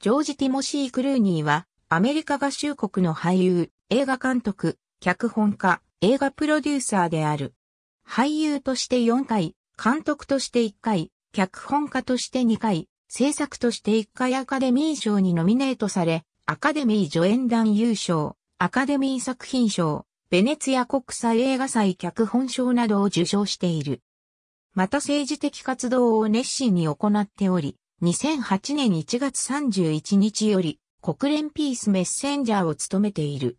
ジョージ・ティモシー・クルーニーは、アメリカ合衆国の俳優、映画監督、脚本家、映画プロデューサーである。俳優として4回、監督として1回、脚本家として2回、制作として1回アカデミー賞にノミネートされ、アカデミー助演団優勝、アカデミー作品賞、ベネツィア国際映画祭脚本賞などを受賞している。また政治的活動を熱心に行っており、2008年1月31日より国連ピースメッセンジャーを務めている。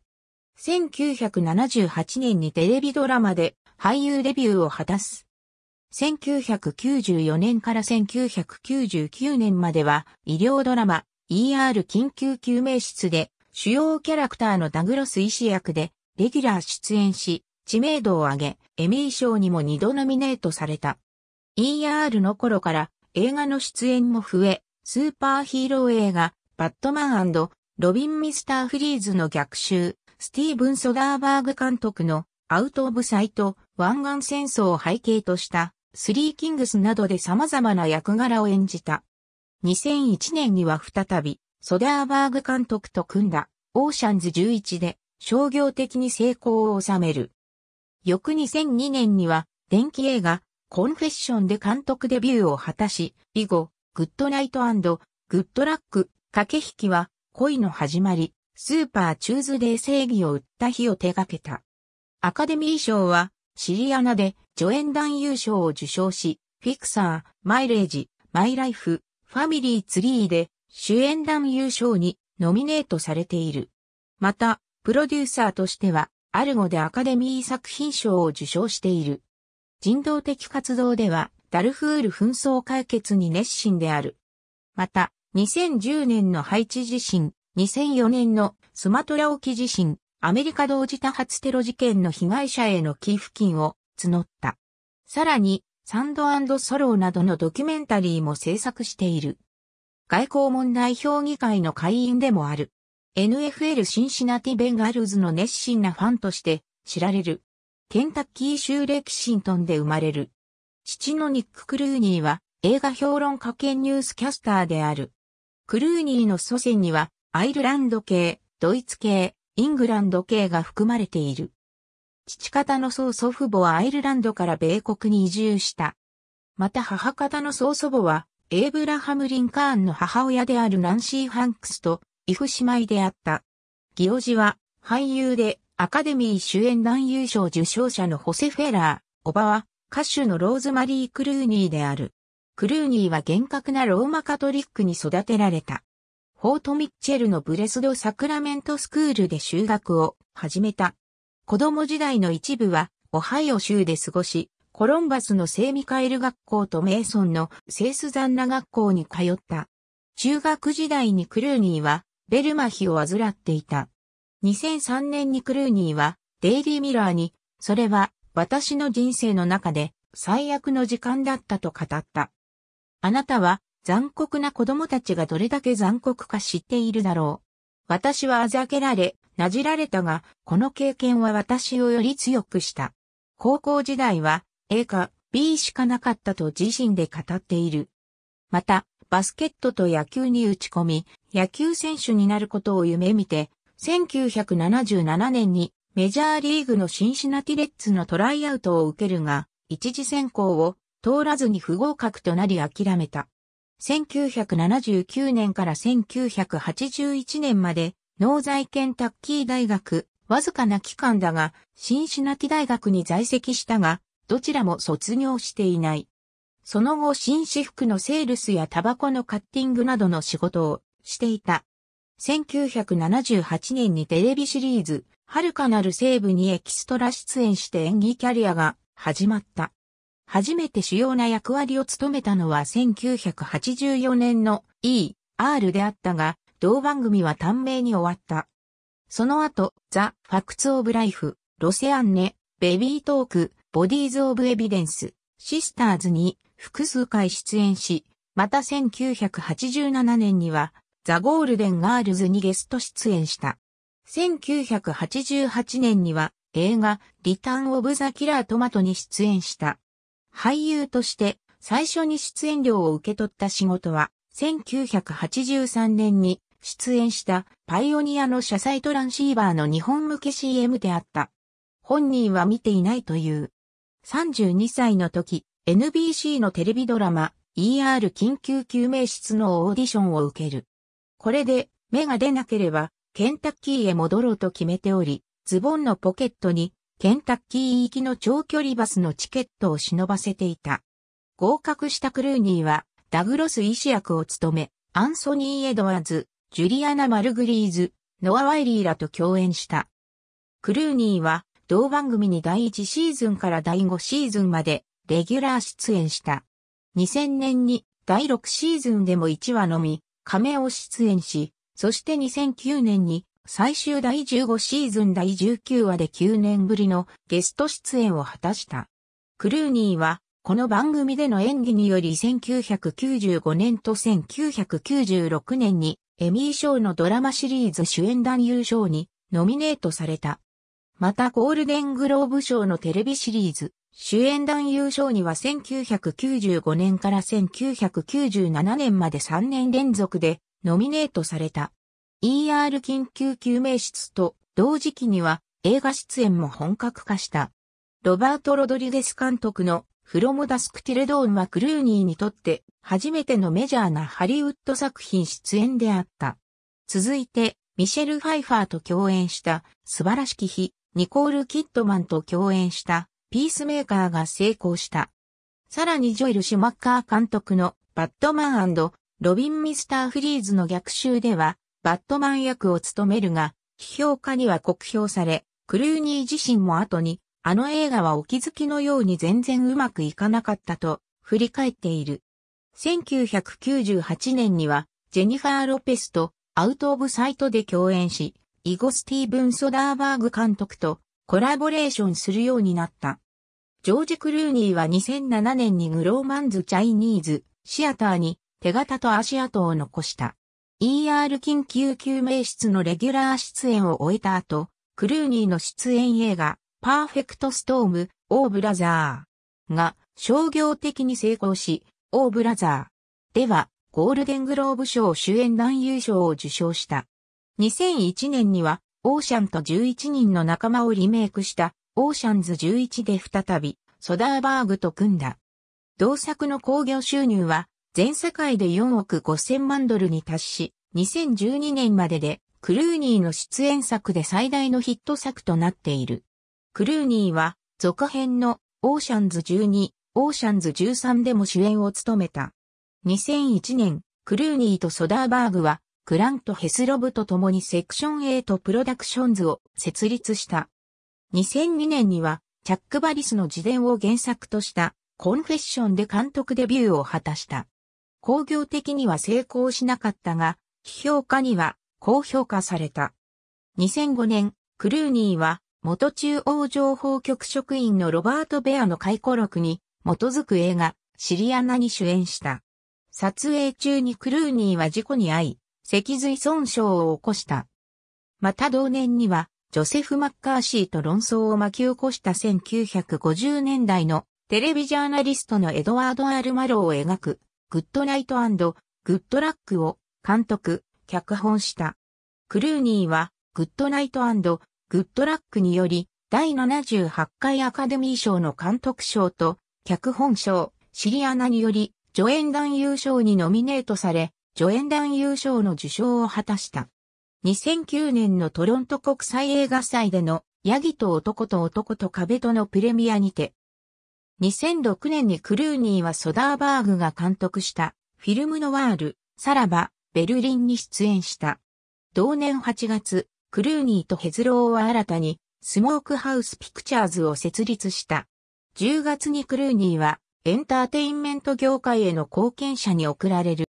1978年にテレビドラマで俳優デビューを果たす。1994年から1999年までは医療ドラマ ER 緊急救命室で主要キャラクターのダグロス医師役でレギュラー出演し知名度を上げエミー賞にも2度ノミネートされた。ER の頃から映画の出演も増え、スーパーヒーロー映画、バットマンロビン・ミスター・フリーズの逆襲、スティーブン・ソダーバーグ監督のアウト・オブ・サイト、湾岸戦争を背景としたスリー・キングスなどで様々な役柄を演じた。2001年には再び、ソダーバーグ監督と組んだオーシャンズ11で商業的に成功を収める。翌2002年には電気映画コンフェッションで監督デビューを果たし、以後、グッドナイトグッドラック、駆け引きは、恋の始まり、スーパーチューズデー正義を売った日を手掛けた。アカデミー賞は、シリアナで助演男優賞を受賞し、フィクサー、マイレージ、マイライフ、ファミリーツリーで主演男優賞にノミネートされている。また、プロデューサーとしては、アルゴでアカデミー作品賞を受賞している。人道的活動ではダルフール紛争解決に熱心である。また、2010年のハイチ地震、2004年のスマトラ沖地震、アメリカ同時多発テロ事件の被害者への寄付金を募った。さらに、サンドソローなどのドキュメンタリーも制作している。外交問題評議会の会員でもある。NFL シンシナティベンガルズの熱心なファンとして知られる。ケンタッキー州レキシントンで生まれる。父のニック・クルーニーは映画評論家兼ニュースキャスターである。クルーニーの祖先にはアイルランド系、ドイツ系、イングランド系が含まれている。父方の曽祖父母はアイルランドから米国に移住した。また母方の曽祖母はエイブラハム・リンカーンの母親であるナンシー・ハンクスとイフ姉妹であった。ギオジは俳優でアカデミー主演男優賞受賞者のホセ・フェラー、おばは、歌手のローズマリー・クルーニーである。クルーニーは厳格なローマカトリックに育てられた。フォート・ミッチェルのブレスド・サクラメント・スクールで修学を始めた。子供時代の一部は、オハイオ州で過ごし、コロンバスの聖ミカエル学校とメイソンの聖スザンナ学校に通った。中学時代にクルーニーは、ベルマヒを患っていた。2003年にクルーニーはデイリーミラーに、それは私の人生の中で最悪の時間だったと語った。あなたは残酷な子供たちがどれだけ残酷か知っているだろう。私はあざけられ、なじられたが、この経験は私をより強くした。高校時代は A か B しかなかったと自身で語っている。また、バスケットと野球に打ち込み、野球選手になることを夢見て、1977年にメジャーリーグのシンシナティレッツのトライアウトを受けるが、一次選考を通らずに不合格となり諦めた。1979年から1981年まで、農財ケタッキー大学、わずかな期間だが、シンシナティ大学に在籍したが、どちらも卒業していない。その後、紳士服のセールスやタバコのカッティングなどの仕事をしていた。1978年にテレビシリーズ、遥かなる西部にエキストラ出演して演技キャリアが始まった。初めて主要な役割を務めたのは1984年の E、R であったが、同番組は短命に終わった。その後、ザ・ファクツ・オブ・ライフ、ロセアンネ、ベビートーク、ボディーズ・オブ・エビデンス、シスターズに複数回出演し、また1987年にはザ・ゴールデン・ガールズにゲスト出演した。1988年には映画リターン・オブ・ザ・キラー・トマトに出演した。俳優として最初に出演料を受け取った仕事は1983年に出演したパイオニアの車載トランシーバーの日本向け CM であった。本人は見ていないという。32歳の時、NBC のテレビドラマ ER 緊急救命室のオーディションを受ける。これで芽が出なければケンタッキーへ戻ろうと決めており、ズボンのポケットにケンタッキー行きの長距離バスのチケットを忍ばせていた。合格したクルーニーはダグロス医師役を務め、アンソニー・エドワーズ、ジュリアナ・マルグリーズ、ノア・ワイリーらと共演した。クルーニーは同番組に第1シーズンから第5シーズンまでレギュラー出演した。2000年に第6シーズンでも1話のみ亀を出演し、そして2009年に最終第15シーズン第19話で9年ぶりのゲスト出演を果たした。クルーニーは、この番組での演技により1995年と1996年にエミー賞のドラマシリーズ主演男優賞にノミネートされた。またゴールデングローブ賞のテレビシリーズ主演男優賞には1995年から1997年まで3年連続でノミネートされた。ER 緊急救命室と同時期には映画出演も本格化した。ロバート・ロドリゲス監督のフロムダスクティルドーンはクルーニーにとって初めてのメジャーなハリウッド作品出演であった。続いて、ミシェル・ファイファーと共演した素晴らしき日、ニコール・キッドマンと共演したピースメーカーが成功した。さらにジョエル・シュマッカー監督のバットマンロビン・ミスター・フリーズの逆襲では、バットマン役を務めるが、批評家には酷評され、クルーニー自身も後に、あの映画はお気づきのように全然うまくいかなかったと、振り返っている。1998年には、ジェニファー・ロペスと、アウト・オブ・サイトで共演し、イゴ・スティーブン・ソダーバーグ監督と、コラボレーションするようになった。ジョージ・クルーニーは2007年にグローマンズ・チャイニーズ・シアターに手形と足跡を残した。ER 緊急救命室のレギュラー出演を終えた後、クルーニーの出演映画、パーフェクト・ストーム、オー・ブラザーが商業的に成功し、オー・ブラザーではゴールデングローブ賞主演男優賞を受賞した。2001年にはオーシャンと11人の仲間をリメイクした、オーシャンズ11で再び、ソダーバーグと組んだ。同作の興行収入は、全世界で4億5000万ドルに達し、2012年までで、クルーニーの出演作で最大のヒット作となっている。クルーニーは、続編の、オーシャンズ12、オーシャンズ13でも主演を務めた。2001年、クルーニーとソダーバーグは、グラント・ヘスロブと共にセクション8プロダクションズを設立した。2002年には、チャック・バリスの自伝を原作としたコンフェッションで監督デビューを果たした。工業的には成功しなかったが、批評家には高評価された。2005年、クルーニーは元中央情報局職員のロバート・ベアの回顧録に基づく映画、シリアナに主演した。撮影中にクルーニーは事故に遭い、脊髄損傷を起こした。また同年には、ジョセフ・マッカーシーと論争を巻き起こした1950年代のテレビジャーナリストのエドワード・アルマロを描く、グッドナイトグッドラックを監督、脚本した。クルーニーは、グッドナイトグッドラックにより、第78回アカデミー賞の監督賞と、脚本賞、シリアナにより、助演男優賞にノミネートされ、助演団優勝の受賞を果たした。2009年のトロント国際映画祭でのヤギと男と男と壁とのプレミアにて、2006年にクルーニーはソダーバーグが監督したフィルムノワール、さらば、ベルリンに出演した。同年8月、クルーニーとヘズローは新たにスモークハウスピクチャーズを設立した。10月にクルーニーはエンターテインメント業界への貢献者に贈られる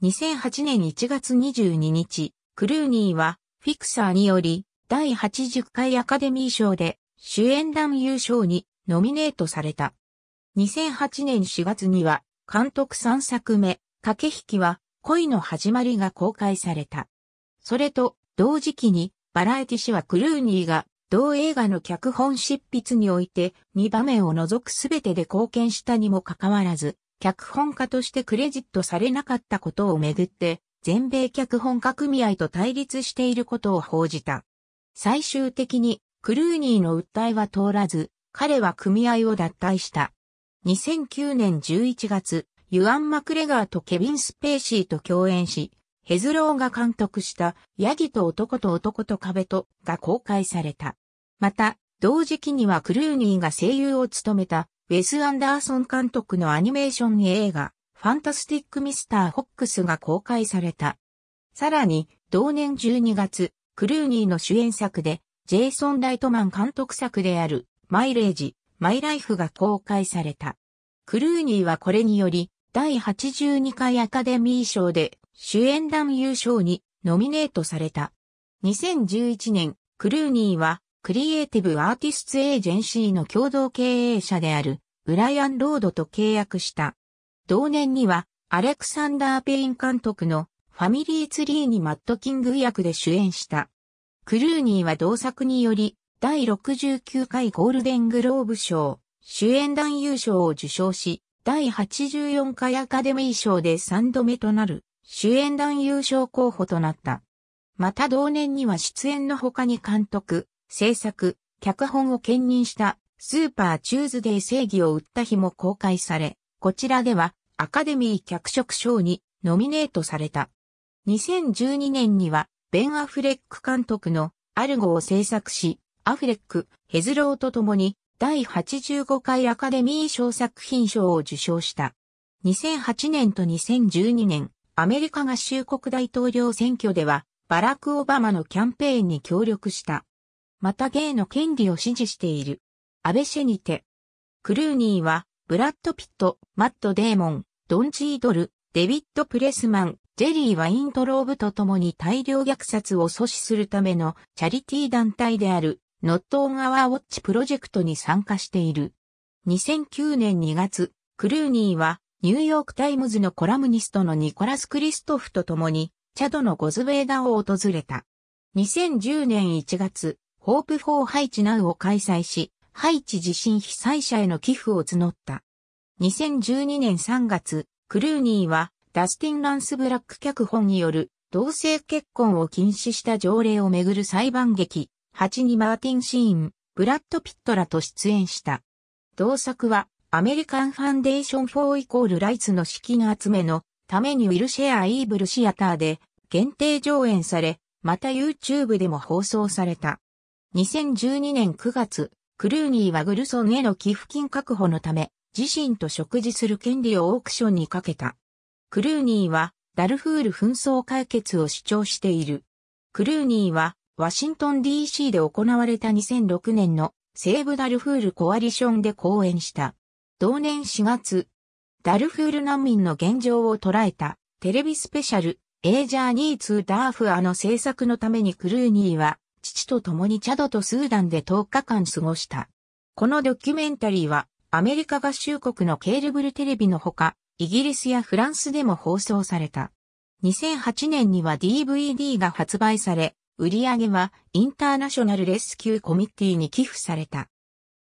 2008年1月22日、クルーニーは、フィクサーにより、第80回アカデミー賞で、主演男優賞にノミネートされた。2008年4月には、監督3作目、駆け引きは、恋の始まりが公開された。それと、同時期に、バラエティ誌はクルーニーが、同映画の脚本執筆において2場面を除くすべてで貢献したにもかかわらず、脚本家としてクレジットされなかったことをめぐって、全米脚本家組合と対立していることを報じた。最終的に、クルーニーの訴えは通らず、彼は組合を脱退した。2009年11月、ユアン・マクレガーとケビン・スペーシーと共演し、ヘズローが監督したヤギと男と男と壁とが公開された。また、同時期にはクルーニーが声優を務めたウェス・アンダーソン監督のアニメーション映画、ファンタスティック・ミスター・フォックスが公開された。さらに、同年12月、クルーニーの主演作で、ジェイソン・ライトマン監督作である、マイレージ、マイライフが公開された。クルーニーはこれにより、第82回アカデミー賞で主演男優賞にノミネートされた。2011年、クルーニーはクリエイティブアーティスツエージェンシーの共同経営者であるブライアン・ロードと契約した。同年にはアレクサンダー・ペイン監督のファミリーツリーにマット・キング役で主演した。クルーニーは同作により第69回ゴールデングローブ賞、主演男優賞を受賞し、第84回アカデミー賞で3度目となる主演男優賞候補となった。また同年には出演の他に監督、制作、脚本を兼任したスーパーチューズデー正義を売った日も公開され、こちらではアカデミー脚色賞にノミネートされた。2012年にはベン・アフレック監督のアルゴを制作し、アフレック、ヘズローと共に第85回アカデミー賞作品賞を受賞した。2008年と2012年、アメリカ合衆国大統領選挙では、バラク・オバマのキャンペーンに協力した。またゲイの権利を支持している。安倍シェにて。クルーニーは、ブラッド・ピット、マット・デーモン、ドン・チードル、デビッド・プレスマン、ジェリー・ワイントローブと共に大量虐殺を阻止するためのチャリティー団体である、ノット・オン・アワー・ウォッチ・プロジェクトに参加している。2009年2月、クルーニーは、ニューヨークタイムズのコラムニストのニコラス・クリストフと共に、チャドのゴズベーダを訪れた。2010年1月、ホープフォーハイチナウを開催し、ハイチ地震被災者への寄付を募った。2012年3月、クルーニーはダスティン・ランス・ブラック脚本による同性結婚を禁止した条例をめぐる裁判劇、8にマーティン・シーン、ブラッド・ピットらと出演した。同作はアメリカン・ファンデーション・フォー・イコール・ライツの資金集めのためにウィルシェア・イーブル・シアターで限定上演され、また YouTube でも放送された。2012年9月、クルーニーはグルソンへの寄付金確保のため、自身と食事する権利をオークションにかけた。クルーニーは、ダルフール紛争解決を主張している。クルーニーは、ワシントン DC で行われた2006年の西部ダルフールコアリションで講演した。同年4月、ダルフール難民の現状を捉えたテレビスペシャル、エージャーニーツダーフアの制作のためにクルーニーは父と共にチャドとスーダンで10日間過ごした。このドキュメンタリーは、アメリカ合衆国のケールブルテレビのほか、イギリスやフランスでも放送された。2008年には DVD が発売され、売り上げはインターナショナルレスキューコミッティに寄付された。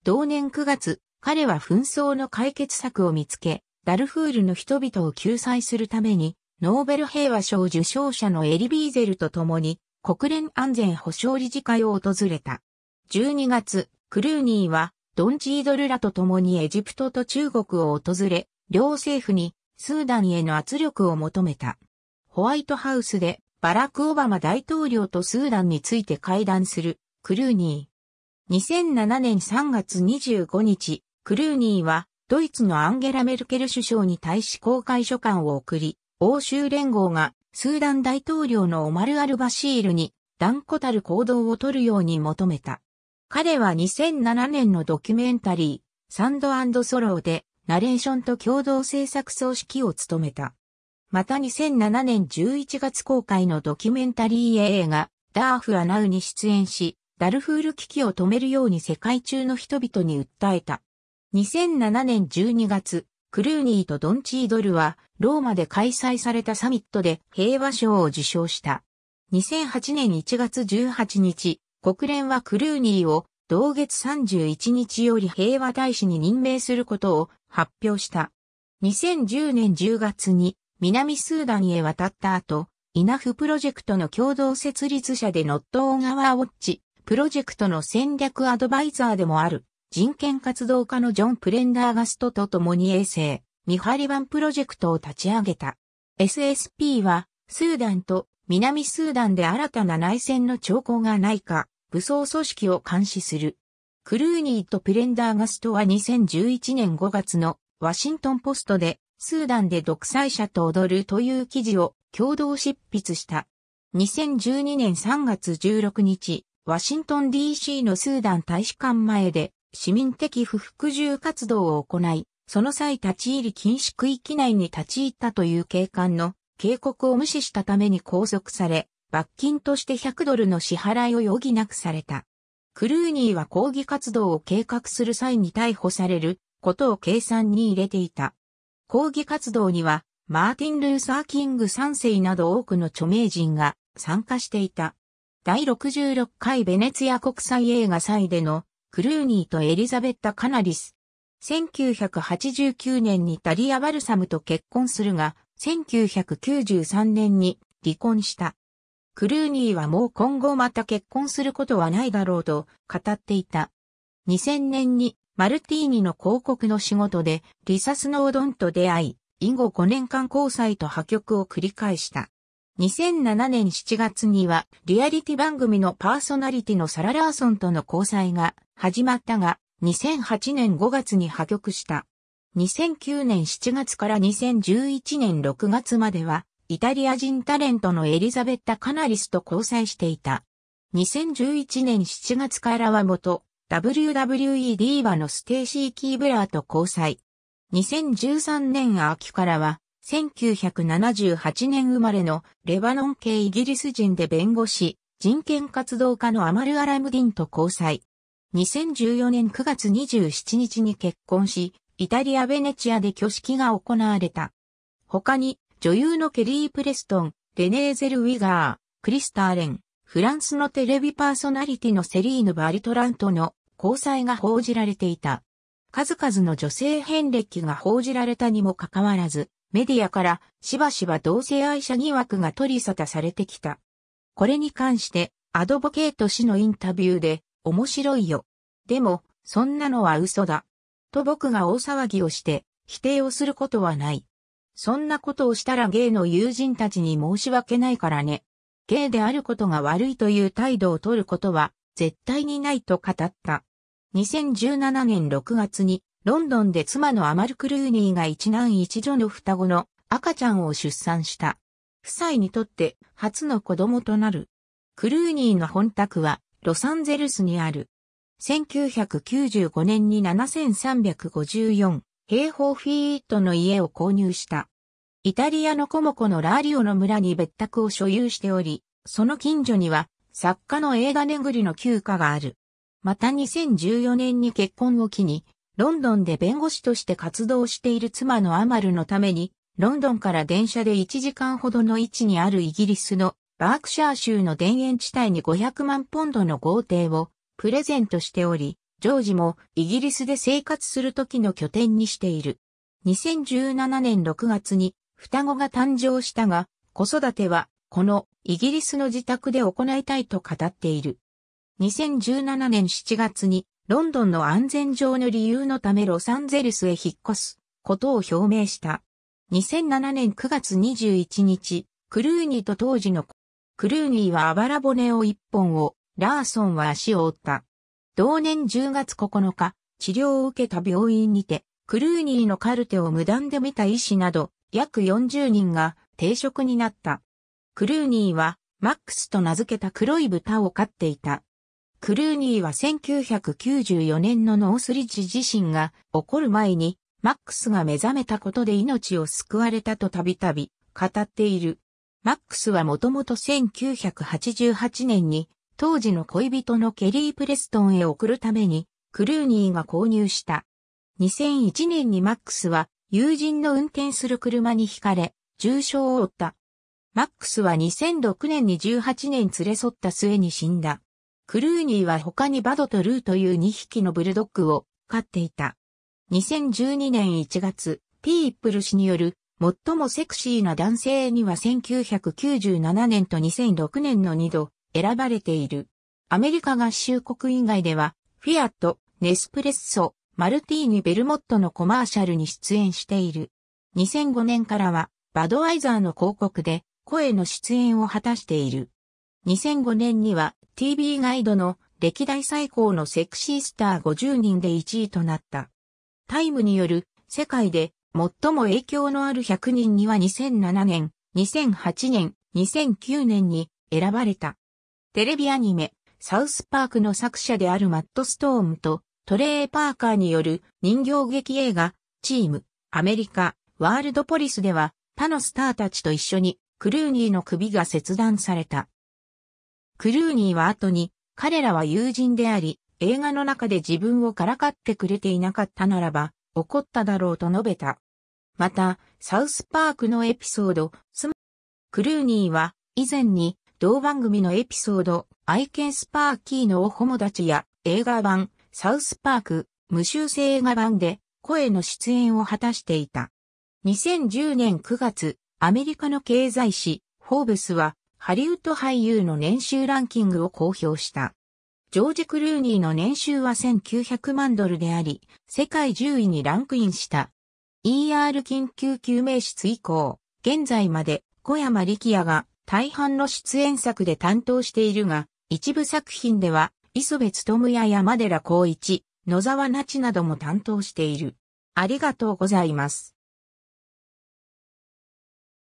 同年9月、彼は紛争の解決策を見つけ、ダルフールの人々を救済するために、ノーベル平和賞受賞者のエリビーゼルと共に、国連安全保障理事会を訪れた。12月、クルーニーは、ドンチードルらと共にエジプトと中国を訪れ、両政府にスーダンへの圧力を求めた。ホワイトハウスでバラク・オバマ大統領とスーダンについて会談するクルーニー。2007年3月25日、クルーニーはドイツのアンゲラ・メルケル首相に対し公開書簡を送り、欧州連合がスーダン大統領のオマル・アル・バシールに断固たる行動を取るように求めた。彼は2007年のドキュメンタリー、サンドソローでナレーションと共同制作組織を務めた。また2007年11月公開のドキュメンタリー映画、ダーフアナウに出演し、ダルフール危機を止めるように世界中の人々に訴えた。2007年12月、クルーニーとドンチードルは、ローマで開催されたサミットで平和賞を受賞した。2008年1月18日、国連はクルーニーを同月31日より平和大使に任命することを発表した。2010年10月に南スーダンへ渡った後、イナフプロジェクトの共同設立者でノットオーガワーウォッチプロジェクトの戦略アドバイザーでもある人権活動家のジョン・プレンダーガストと共に衛星、ミハリ版プロジェクトを立ち上げた。SSP は、スーダンと南スーダンで新たな内戦の兆候がないか、武装組織を監視する。クルーニーとプレンダーガストは2011年5月のワシントンポストで、スーダンで独裁者と踊るという記事を共同執筆した。2012年3月16日、ワシントン DC のスーダン大使館前で市民的不服従活動を行い、その際立ち入り禁止区域内に立ち入ったという警官の警告を無視したために拘束され、罰金として100ドルの支払いを余儀なくされた。クルーニーは抗議活動を計画する際に逮捕されることを計算に入れていた。抗議活動には、マーティン・ルーサー・キング3世など多くの著名人が参加していた。第66回ベネツィア国際映画祭でのクルーニーとエリザベッタ・カナリス。1989年にタリア・バルサムと結婚するが、1993年に離婚した。クルーニーはもう今後また結婚することはないだろうと語っていた。2000年にマルティーニの広告の仕事でリサスノードンと出会い、以後5年間交際と破局を繰り返した。2007年7月には、リアリティ番組のパーソナリティのサラ・ラーソンとの交際が始まったが、2008年5月に破局した。2009年7月から2011年6月までは、イタリア人タレントのエリザベッタ・カナリスと交際していた。2011年7月からは元 WWE ディーバのステーシー・キーブラーと交際。2013年秋からは1978年生まれのレバノン系イギリス人で弁護士、人権活動家のアマル・アラムディンと交際。2014年9月27日に結婚し、イタリア・ベネチアで挙式が行われた。他に、女優のケリー・プレストン、レネーゼル・ウィガー、クリスター・レン、フランスのテレビパーソナリティのセリーヌ・バリトランとの交際が報じられていた。数々の女性遍歴が報じられたにもかかわらず、メディアからしばしば同性愛者疑惑が取り沙汰されてきた。これに関してアドボケート氏のインタビューで面白いよ。でも、そんなのは嘘だ。と僕が大騒ぎをして否定をすることはない。そんなことをしたらゲイの友人たちに申し訳ないからね。ゲイであることが悪いという態度を取ることは絶対にないと語った。2017年6月にロンドンで妻のアマル・クルーニーが一男一女の双子の赤ちゃんを出産した。夫妻にとって初の子供となる。クルーニーの本宅はロサンゼルスにある。1995年に7354平方フィートの家を購入した。イタリアのコモコのラーリオの村に別宅を所有しており、その近所には作家の映画巡りの休暇がある。また2014年に結婚を機にロンドンで弁護士として活動している妻のアマルのために、ロンドンから電車で1時間ほどの位置にあるイギリスのバークシャー州の田園地帯に500万ポンドの豪邸をプレゼントしており、ジョージもイギリスで生活する時の拠点にしている。2017年6月に双子が誕生したが、子育てはこのイギリスの自宅で行いたいと語っている。2017年7月にロンドンの安全上の理由のためロサンゼルスへ引っ越すことを表明した。2007年9月21日、クルーニーと当時のクルーニーはあばら骨を一本を、ラーソンは足を折った。同年10月9日、治療を受けた病院にて、クルーニーのカルテを無断で見た医師など、約40人が定職になった。クルーニーは、マックスと名付けた黒い豚を飼っていた。クルーニーは1994年のノースリッジ自身が起こる前に、マックスが目覚めたことで命を救われたとたびたび語っている。マックスはもともと1988年に当時の恋人のケリー・プレストンへ送るためにクルーニーが購入した。2001年にマックスは友人の運転する車に惹かれ重傷を負った。マックスは2006年に18年連れ添った末に死んだ。クルーニーは他にバドとルーという2匹のブルドッグを飼っていた。2012年1月、ピープル氏による最もセクシーな男性には1997年と2006年の2度選ばれている。アメリカ合衆国以外では、フィアット、ネスプレッソ、マルティーニ・ベルモットのコマーシャルに出演している。2005年からは、バドワイザーの広告で、声の出演を果たしている。2005年には TV ガイドの歴代最高のセクシースター50人で1位となった。タイムによる世界で最も影響のある100人には2007年、2008年、2009年に選ばれた。テレビアニメ、サウスパークの作者であるマット・ストームとトレー・パーカーによる人形劇映画、チーム、アメリカ、ワールドポリスでは他のスターたちと一緒にクルーニーの首が切断された。クルーニーは後に、彼らは友人であり、映画の中で自分をからかってくれていなかったならば、怒っただろうと述べた。また、サウスパークのエピソード、スクルーニーは、以前に、同番組のエピソード、アイケンスパーキーのお友達や、映画版、サウスパーク、無修正映画版で、声の出演を果たしていた。2010年9月、アメリカの経済誌、フォーブスは、ハリウッド俳優の年収ランキングを公表した。ジョージ・クルーニーの年収は1900万ドルであり、世界10位にランクインした。ER 緊急救命室以降、現在まで小山力也が大半の出演作で担当しているが、一部作品では磯部勤や山寺孝一、野沢那智なども担当している。ありがとうございます。